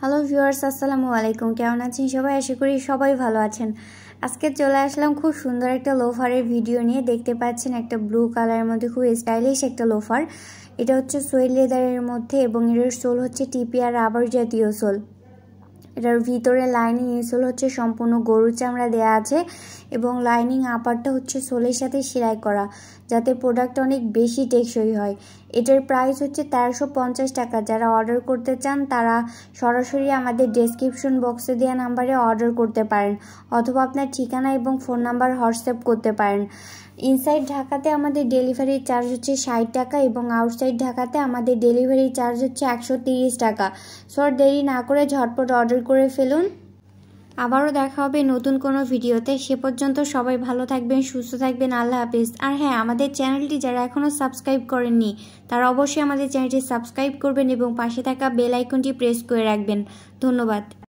hello viewers আসসালামু আলাইকুম কেমন আছেন সবাই আশা করি সবাই ভালো আছেন আজকে চলে আসলাম খুব সুন্দর একটা লোফারের ভিডিও নিয়ে দেখতে পাচ্ছেন একটা ব্লু কালারের মধ্যে খুব স্টাইলিশ একটা লোফার এটা হচ্ছে সোয়েল লেদারের মধ্যে এবং এর সোল হচ্ছে টিপিআর রাবার জাতীয় সোল এটার ভিতরে লাইনিং এসোল হচ্ছে সম্পূর্ণ গরুর চামড়া দেয়া আছে এবং লাইনিং আপারটা হচ্ছে সোলের সাথে সেলাই করা যাতে প্রোডাক্ট অনেক বেশি টেকসই হয় এটার প্রাইস হচ্ছে তেরোশো পঞ্চাশ টাকা যারা অর্ডার করতে চান তারা সরাসরি আমাদের ডেসক্রিপশন বক্সে দেওয়া নাম্বারে অর্ডার করতে পারেন অথবা আপনার ঠিকানা এবং ফোন নাম্বার হোয়াটসঅ্যাপ করতে পারেন ইনসাইড ঢাকাতে আমাদের ডেলিভারি চার্জ হচ্ছে ষাট টাকা এবং আউটসাইড ঢাকাতে আমাদের ডেলিভারি চার্জ হচ্ছে একশো টাকা সর দেরি না করে ঝটপট অর্ডার করে ফেলুন আবারও দেখা হবে নতুন কোনো ভিডিওতে সে পর্যন্ত সবাই ভালো থাকবেন সুস্থ থাকবেন আল্লাহ হাফিজ আর হ্যাঁ আমাদের চ্যানেলটি যারা এখনও সাবস্ক্রাইব করেননি তারা অবশ্যই আমাদের চ্যানেলটি সাবস্ক্রাইব করবেন এবং পাশে থাকা বেল আইকনটি প্রেস করে রাখবেন ধন্যবাদ